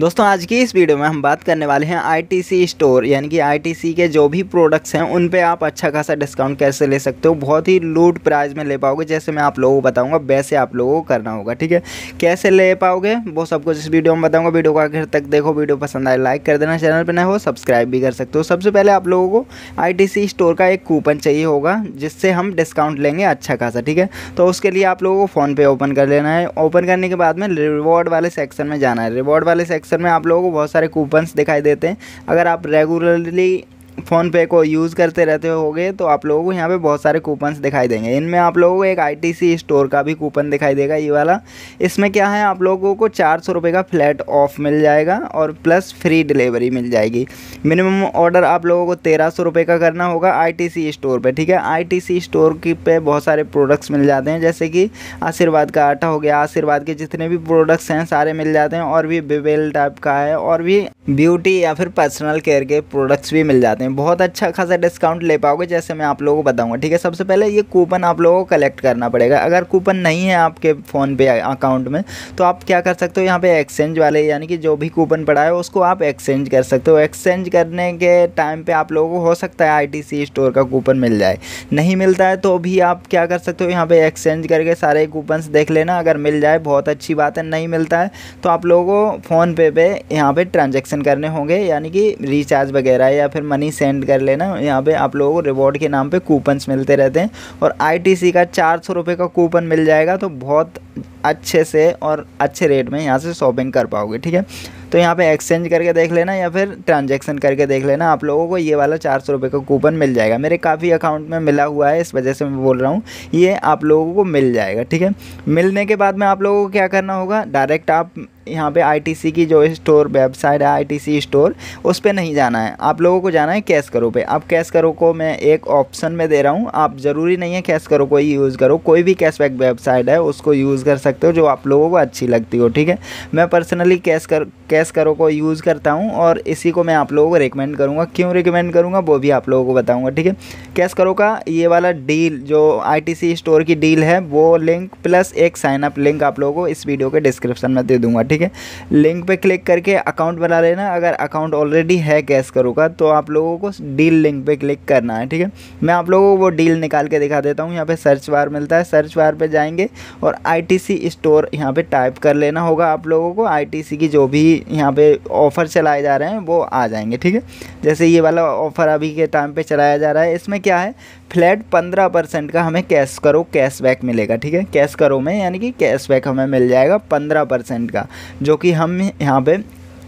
दोस्तों आज की इस वीडियो में हम बात करने वाले हैं आईटीसी स्टोर यानी कि आईटीसी के जो भी प्रोडक्ट्स हैं उन पे आप अच्छा खासा डिस्काउंट कैसे ले सकते हो बहुत ही लूट प्राइस में ले पाओगे जैसे मैं आप लोगों को बताऊंगा वैसे आप लोगों को करना होगा ठीक है कैसे ले पाओगे वो सब कुछ इस वीडियो में बताऊँगा वीडियो को आखिर तक देखो वीडियो पसंद आए लाइक कर देना चैनल पर न हो सब्सक्राइब भी कर सकते हो सबसे पहले आप लोगों को आई स्टोर का एक कूपन चाहिए होगा जिससे हम डिस्काउंट लेंगे अच्छा खासा ठीक है तो उसके लिए आप लोगों को फ़ोनपे ओपन कर लेना है ओपन करने के बाद में रिवॉर्ड वाले सेक्शन में जाना है रिवॉर्ड वाले सेक्शन सेक्शन में आप लोगों को बहुत सारे कूपन्स दिखाई देते हैं अगर आप रेगुलरली फ़ोन पे को यूज़ करते रहते हो गए तो आप लोगों को यहाँ पे बहुत सारे कूपन्स दिखाई देंगे इनमें आप लोगों को एक आईटीसी स्टोर का भी कूपन दिखाई देगा ये वाला इसमें क्या है आप लोगों को चार सौ का फ्लैट ऑफ मिल जाएगा और प्लस फ्री डिलीवरी मिल जाएगी मिनिमम ऑर्डर आप लोगों को तेरह सौ रुपये का करना होगा आई स्टोर पर ठीक है आई स्टोर की पे बहुत सारे प्रोडक्ट्स मिल जाते हैं जैसे कि आशीर्वाद का आटा हो गया आशीर्वाद के जितने भी प्रोडक्ट्स हैं सारे मिल जाते हैं और भी बिबेल टाइप का है और भी ब्यूटी या फिर पर्सनल केयर के प्रोडक्ट्स भी मिल जाते हैं में बहुत अच्छा खासा डिस्काउंट ले पाओगे जैसे मैं आप लोगों को बताऊँगा ठीक है सबसे पहले ये कूपन आप लोगों को कलेक्ट करना पड़ेगा अगर कूपन नहीं है आपके फ़ोन पे अकाउंट में तो आप क्या कर सकते हो यहाँ पे एक्सचेंज वाले यानी कि जो भी कूपन पड़ा है उसको आप एक्सचेंज कर सकते हो एक्सचेंज करने के टाइम पर आप लोगों को हो सकता है आई स्टोर का कूपन मिल जाए नहीं मिलता है तो भी आप क्या कर सकते हो यहाँ पर एक्सचेंज करके सारे कूपन देख लेना अगर मिल जाए बहुत अच्छी बात है नहीं मिलता है तो आप लोगों को फ़ोनपे पर यहाँ पर ट्रांजेक्शन करने होंगे यानी कि रिचार्ज वगैरह या फिर मनी सेंड कर लेना यहाँ पे आप लोगों को रिवॉर्ड के नाम पे कूपन्स मिलते रहते हैं और आईटीसी का चार सौ रुपये का कूपन मिल जाएगा तो बहुत अच्छे से और अच्छे रेट में यहाँ से शॉपिंग कर पाओगे ठीक है तो यहाँ पे एक्सचेंज करके देख लेना या फिर ट्रांजैक्शन करके देख लेना आप लोगों को ये वाला चार सौ रुपये का कूपन मिल जाएगा मेरे काफ़ी अकाउंट में मिला हुआ है इस वजह से मैं बोल रहा हूँ ये आप लोगों को मिल जाएगा ठीक है मिलने के बाद में आप लोगों को क्या करना होगा डायरेक्ट आप यहाँ पे आईटीसी की जो स्टोर वेबसाइट है आईटीसी स्टोर उस पर नहीं जाना है आप लोगों को जाना है कैश करो पे आप कैश करो को मैं एक ऑप्शन में दे रहा हूँ आप ज़रूरी नहीं है कैश करो को ही यूज़ करो कोई भी कैशबैक वेबसाइट है उसको यूज़ कर सकते हो जो आप लोगों को अच्छी लगती हो ठीक है मैं पर्सनली कैश कर कैश कैश करो को यूज़ करता हूँ और इसी को मैं आप लोगों को रिकमेंड करूँगा क्यों रिकमेंड करूँगा वो भी आप लोगों को बताऊँगा ठीक है कैश करो का ये वाला डील जो आईटीसी स्टोर की डील है वो लिंक प्लस एक साइनअप लिंक आप लोगों को इस वीडियो के डिस्क्रिप्शन में दे दूँगा ठीक है लिंक पर क्लिक करके अकाउंट बना लेना अगर अकाउंट ऑलरेडी है कैश करो का तो आप लोगों को डील लिंक पर क्लिक करना है ठीक है मैं आप लोगों को वो डील निकाल के दिखा देता हूँ यहाँ पर सर्च बार मिलता है सर्च बार पर जाएंगे और आई स्टोर यहाँ पर टाइप कर लेना होगा आप लोगों को आई की जो भी यहाँ पे ऑफ़र चलाए जा रहे हैं वो आ जाएंगे ठीक है जैसे ये वाला ऑफ़र अभी के टाइम पे चलाया जा रहा है इसमें क्या है फ्लैट पंद्रह परसेंट का हमें कैश करो कैशबैक मिलेगा ठीक है कैश करो में यानी कि कैशबैक हमें मिल जाएगा पंद्रह परसेंट का जो कि हम यहाँ पे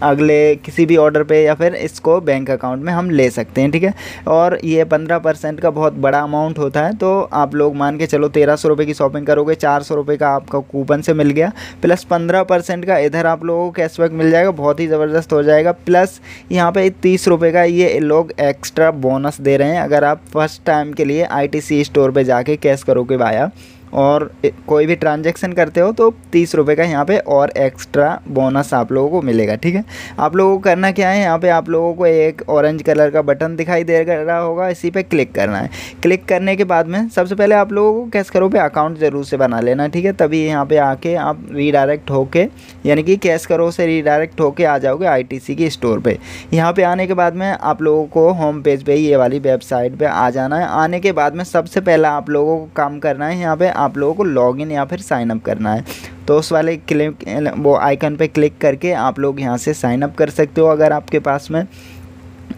अगले किसी भी ऑर्डर पे या फिर इसको बैंक अकाउंट में हम ले सकते हैं ठीक है और ये पंद्रह परसेंट का बहुत बड़ा अमाउंट होता है तो आप लोग मान के चलो तेरह सौ रुपये की शॉपिंग करोगे चार सौ रुपये का आपका कूपन से मिल गया प्लस पंद्रह परसेंट का इधर आप लोगों को कैशबैक मिल जाएगा बहुत ही ज़बरदस्त हो जाएगा प्लस यहाँ पर तीस रुपये का ये लोग एक्स्ट्रा बोनस दे रहे हैं अगर आप फर्स्ट टाइम के लिए आई स्टोर पर जाके कैश करोगे भाया और कोई भी ट्रांजेक्शन करते हो तो तीस रुपये का यहाँ पे और एक्स्ट्रा बोनस आप लोगों को मिलेगा ठीक है आप लोगों को करना क्या है यहाँ पे आप लोगों को एक ऑरेंज कलर का बटन दिखाई दे रहा होगा इसी पे क्लिक करना है क्लिक करने के बाद में सबसे पहले आप लोगों को कैश करो पे अकाउंट ज़रूर से बना लेना ठीक है तभी यहाँ पर आके आप रीडायरेक्ट होके यानी कि कैश करो से रीडायरेक्ट होके आ जाओगे आई की स्टोर पर यहाँ पर आने के बाद में आप लोगों को होम पेज पर ये वाली वेबसाइट पर आ जाना है आने के बाद में सबसे पहला आप लोगों को काम करना है यहाँ पर आप लोगों को लॉगिन या फिर साइन अप करना है तो उस वाले क्लिक वो आइकन पे क्लिक करके आप लोग यहाँ से साइन अप कर सकते हो अगर आपके पास में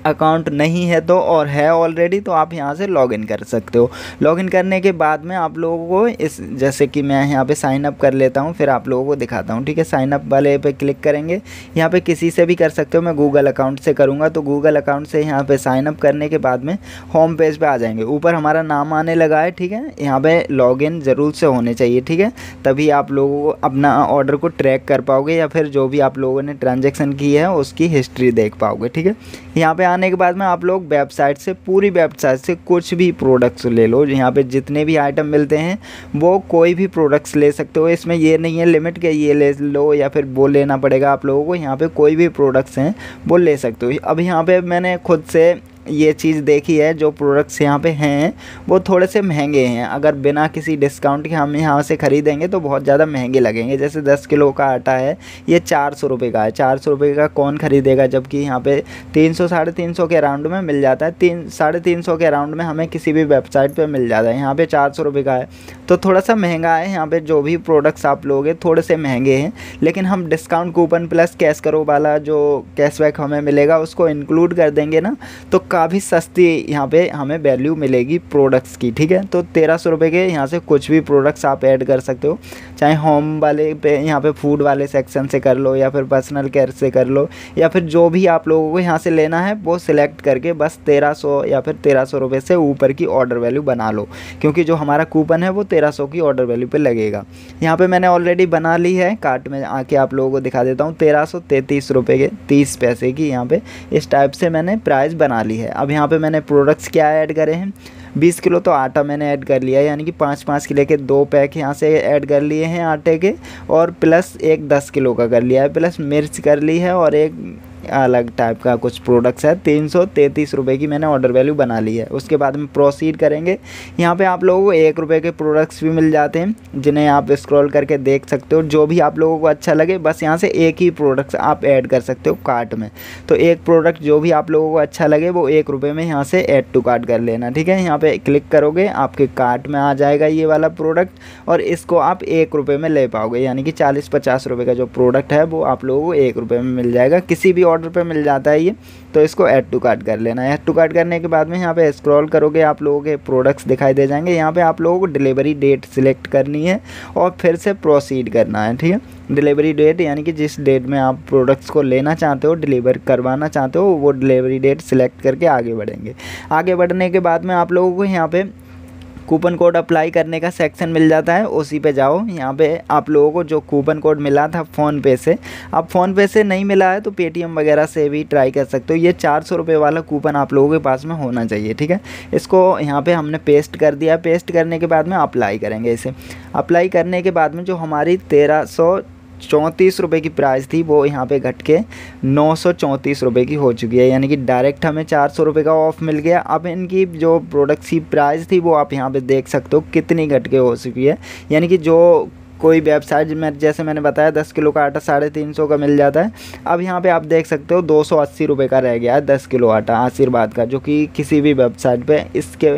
अकाउंट नहीं है तो और है ऑलरेडी तो आप यहाँ से लॉगिन कर सकते हो लॉगिन करने के बाद में आप लोगों को इस जैसे कि मैं यहाँ पे साइन अप कर लेता हूँ फिर आप लोगों को दिखाता हूँ ठीक है साइन अप वाले पे क्लिक करेंगे यहाँ पे किसी से भी कर सकते हो मैं गूगल अकाउंट से करूँगा तो गूगल अकाउंट से यहाँ पर साइन अप करने के बाद में होम पेज पर आ जाएंगे ऊपर हमारा नाम आने लगा है ठीक है यहाँ पे लॉगिन ज़रूर से होने चाहिए ठीक है तभी आप लोगों को अपना ऑर्डर को ट्रैक कर पाओगे या फिर जो भी आप लोगों ने ट्रांजेक्शन की है उसकी हिस्ट्री देख पाओगे ठीक है यहाँ पे आने के बाद में आप लोग वेबसाइट से पूरी वेबसाइट से कुछ भी प्रोडक्ट्स ले लो यहाँ पे जितने भी आइटम मिलते हैं वो कोई भी प्रोडक्ट्स ले सकते हो इसमें ये नहीं है लिमिट के ये ले लो या फिर वो लेना पड़ेगा आप लोगों को यहाँ पर कोई भी प्रोडक्ट्स हैं वो ले सकते हो अब यहाँ पर मैंने खुद से ये चीज़ देखी है जो प्रोडक्ट्स यहाँ पे हैं वो थोड़े से महंगे हैं अगर बिना किसी डिस्काउंट के हम यहाँ से ख़रीदेंगे तो बहुत ज़्यादा महंगे लगेंगे जैसे दस किलो का आटा है ये चार सौ रुपये का है चार सौ रुपये का कौन ख़रीदेगा जबकि यहाँ पे तीन सौ साढ़े तीन सौ के अराउंड में मिल जाता है तीन साढ़े तीन सौ के अराउंड में हमें किसी भी वेबसाइट पर मिल जाता है यहाँ पर चार सौ रुपये का है तो थोड़ा सा महंगा है यहाँ पर जो भी प्रोडक्ट्स आप लोगे थोड़े से महंगे हैं लेकिन हम डिस्काउंट कूपन प्लस कैश करो वाला जो कैशबैक हमें मिलेगा उसको इंक्लूड कर देंगे ना तो काफ़ी सस्ती यहाँ पे हमें वैल्यू मिलेगी प्रोडक्ट्स की ठीक है तो तेरह सौ रुपये के यहाँ से कुछ भी प्रोडक्ट्स आप ऐड कर सकते हो चाहे होम वाले पे यहाँ पे फूड वाले सेक्शन से कर लो या फिर पर्सनल केयर से कर लो या फिर जो भी आप लोगों को यहाँ से लेना है वो सिलेक्ट करके बस तेरह सौ या फिर तेरह सौ रुपये से ऊपर की ऑर्डर वैल्यू बना लो क्योंकि जो हमारा कूपन है वो तेरह सौ की ऑर्डर वैल्यू पर लगेगा यहाँ पर मैंने ऑलरेडी बना ली है कार्ट में आके आप लोगों को दिखा देता हूँ तेरह सौ तैंतीस रुपये के तीस पैसे की यहाँ पर इस टाइप से मैंने प्राइस बना ली है है अब यहाँ पे मैंने प्रोडक्ट्स क्या ऐड करे हैं बीस किलो तो आटा मैंने ऐड कर लिया यानी कि पाँच पाँच किले के दो पैक यहाँ से ऐड कर लिए हैं आटे के और प्लस एक दस किलो का कर लिया है प्लस मिर्च कर ली है और एक अलग टाइप का कुछ प्रोडक्ट्स है तीन सौ तैंतीस रुपये की मैंने ऑर्डर वैल्यू बना ली है उसके बाद में प्रोसीड करेंगे यहाँ पे आप लोगों को एक रुपये के प्रोडक्ट्स भी मिल जाते हैं जिन्हें आप स्क्रॉल करके देख सकते हो जो भी आप लोगों को अच्छा लगे बस यहाँ से एक ही प्रोडक्ट्स आप ऐड कर सकते हो कार्ट में तो एक प्रोडक्ट जो भी आप लोगों को अच्छा लगे वो एक रुपये में यहाँ से ऐड टू कार्ट कर लेना ठीक है यहाँ पर क्लिक करोगे आपके कार्ट में आ जाएगा ये वाला प्रोडक्ट और इसको आप एक रुपये में ले पाओगे यानी कि चालीस पचास रुपये का जो प्रोडक्ट है वो आप लोगों को एक रुपये में मिल जाएगा किसी भी ऑर्डर पे मिल जाता है ये तो इसको ऐड टू कार्ट कर लेना है ऐड टू कार्ट करने के बाद में यहाँ पे स्क्रॉल करोगे आप लोगों के प्रोडक्ट्स दिखाई दे जाएंगे यहाँ पे आप लोगों को डिलीवरी डेट सिलेक्ट करनी है और फिर से प्रोसीड करना है ठीक है डिलीवरी डेट यानी कि जिस डेट में आप प्रोडक्ट्स को लेना चाहते हो डिलीवर करवाना चाहते हो वो डिलीवरी डेट सिलेक्ट करके आगे बढ़ेंगे आगे बढ़ने के बाद में आप लोगों को यहाँ पर कूपन कोड अप्लाई करने का सेक्शन मिल जाता है उसी पे जाओ यहाँ पे आप लोगों को जो कूपन कोड मिला था फ़ोनपे से आप फ़ोनपे से नहीं मिला है तो पेटीएम वगैरह से भी ट्राई कर सकते हो ये चार सौ रुपये वाला कूपन आप लोगों के पास में होना चाहिए ठीक है इसको यहाँ पे हमने पेस्ट कर दिया पेस्ट करने के बाद में अप्लाई करेंगे इसे अप्लाई करने के बाद में जो हमारी तेरह चौंतीस रुपये की प्राइस थी वो यहाँ पे घट के नौ सौ चौंतीस रुपये की हो चुकी है यानी कि डायरेक्ट हमें चार सौ रुपये का ऑफ मिल गया अब इनकी जो प्रोडक्ट्स की प्राइस थी वो आप यहाँ पे देख सकते हो कितनी घट के हो चुकी है यानी कि जो कोई वेबसाइट में जैसे मैंने बताया दस किलो का आटा साढ़े तीन सौ का मिल जाता है अब यहाँ पे आप देख सकते हो दो सौ अस्सी रुपये का रह गया है दस किलो आटा आशीर्वाद का जो कि किसी भी वेबसाइट पे इसके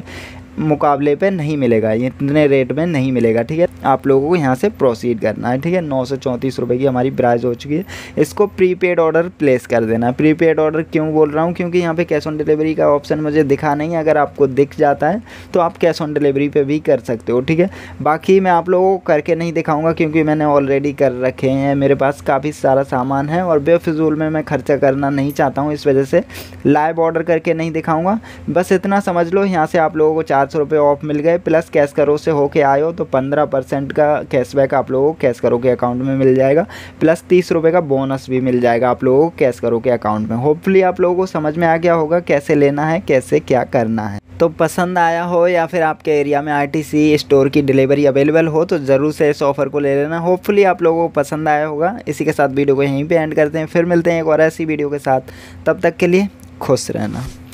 मुकाबले पे नहीं मिलेगा ये इतने रेट में नहीं मिलेगा ठीक है आप लोगों को यहाँ से प्रोसीड करना है ठीक है नौ सौ चौंतीस रुपये की हमारी प्राइस हो चुकी है इसको प्रीपेड ऑर्डर प्लेस कर देना है प्रीपेड ऑर्डर क्यों बोल रहा हूँ क्योंकि यहाँ पे कैश ऑन डिलीवरी का ऑप्शन मुझे दिखा नहीं अगर आपको दिख जाता है तो आप कैश ऑन डिलीवरी पर भी कर सकते हो ठीक है बाकी मैं आप लोगों को करके नहीं दिखाऊँगा क्योंकि मैंने ऑलरेडी कर रखे हैं मेरे पास काफ़ी सारा सामान है और बेफजूल में मैं खर्चा करना नहीं चाहता हूँ इस वजह से लाइव ऑर्डर करके नहीं दिखाऊँगा बस इतना समझ लो यहाँ से आप लोगों को चार चार सौ रुपये ऑफ मिल गए प्लस कैश करो से होके आए हो तो पंद्रह परसेंट का कैशबैक आप लोगों को कैश करो के अकाउंट में मिल जाएगा प्लस तीस रुपये का बोनस भी मिल जाएगा आप लोगों को कैश करो के अकाउंट में होपफुली आप लोगों को समझ में आ गया होगा कैसे लेना है कैसे क्या करना है तो पसंद आया हो या फिर आपके एरिया में आरटीसी स्टोर की डिलीवरी अवेलेबल हो तो ज़रूर से इस ऑफ़र को ले लेना होपफुली आप लोगों को पसंद आया होगा इसी के साथ वीडियो को यहीं पे एंड करते हैं फिर मिलते हैं एक और ऐसी वीडियो के साथ तब तक के लिए खुश रहना